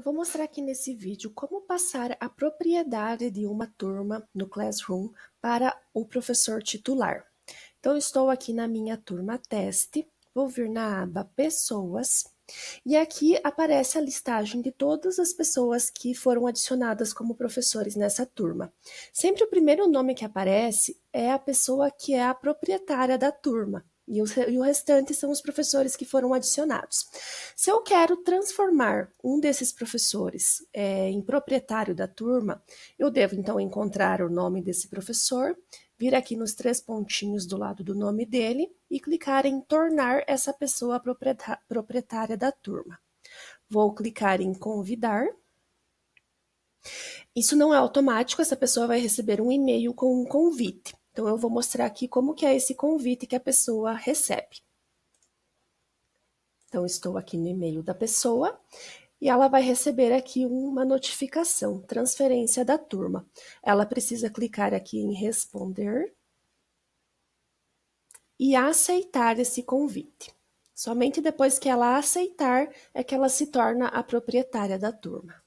Eu vou mostrar aqui nesse vídeo como passar a propriedade de uma turma no Classroom para o professor titular. Então, estou aqui na minha turma teste, vou vir na aba Pessoas, e aqui aparece a listagem de todas as pessoas que foram adicionadas como professores nessa turma. Sempre o primeiro nome que aparece é a pessoa que é a proprietária da turma. E, e o restante são os professores que foram adicionados. Se eu quero transformar um desses professores é, em proprietário da turma, eu devo então encontrar o nome desse professor, vir aqui nos três pontinhos do lado do nome dele e clicar em tornar essa pessoa proprietária da turma. Vou clicar em convidar. Isso não é automático, essa pessoa vai receber um e-mail com um convite. Então eu vou mostrar aqui como que é esse convite que a pessoa recebe. Então estou aqui no e-mail da pessoa e ela vai receber aqui uma notificação, transferência da turma. Ela precisa clicar aqui em responder e aceitar esse convite. Somente depois que ela aceitar é que ela se torna a proprietária da turma.